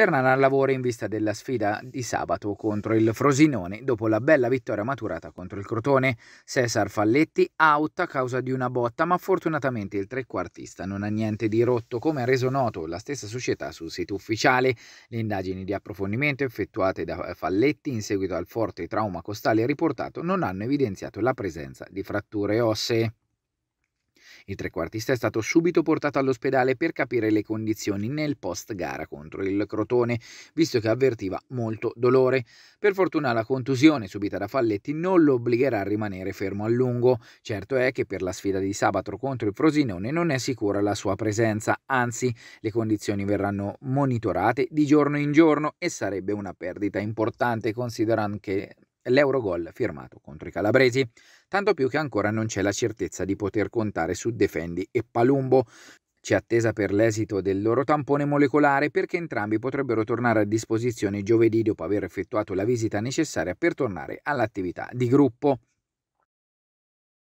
tornano al lavoro in vista della sfida di sabato contro il Frosinone dopo la bella vittoria maturata contro il Crotone. Cesar Falletti out a causa di una botta, ma fortunatamente il trequartista non ha niente di rotto, come ha reso noto la stessa società sul sito ufficiale. Le indagini di approfondimento effettuate da eh, Falletti in seguito al forte trauma costale riportato non hanno evidenziato la presenza di fratture ossee. Il trequartista è stato subito portato all'ospedale per capire le condizioni nel post gara contro il Crotone, visto che avvertiva molto dolore. Per fortuna la contusione subita da Falletti non lo obbligherà a rimanere fermo a lungo. Certo è che per la sfida di sabato contro il Frosinone non è sicura la sua presenza, anzi le condizioni verranno monitorate di giorno in giorno e sarebbe una perdita importante considerando che l'Eurogol firmato contro i calabresi, tanto più che ancora non c'è la certezza di poter contare su Defendi e Palumbo. C'è attesa per l'esito del loro tampone molecolare perché entrambi potrebbero tornare a disposizione giovedì dopo aver effettuato la visita necessaria per tornare all'attività di gruppo.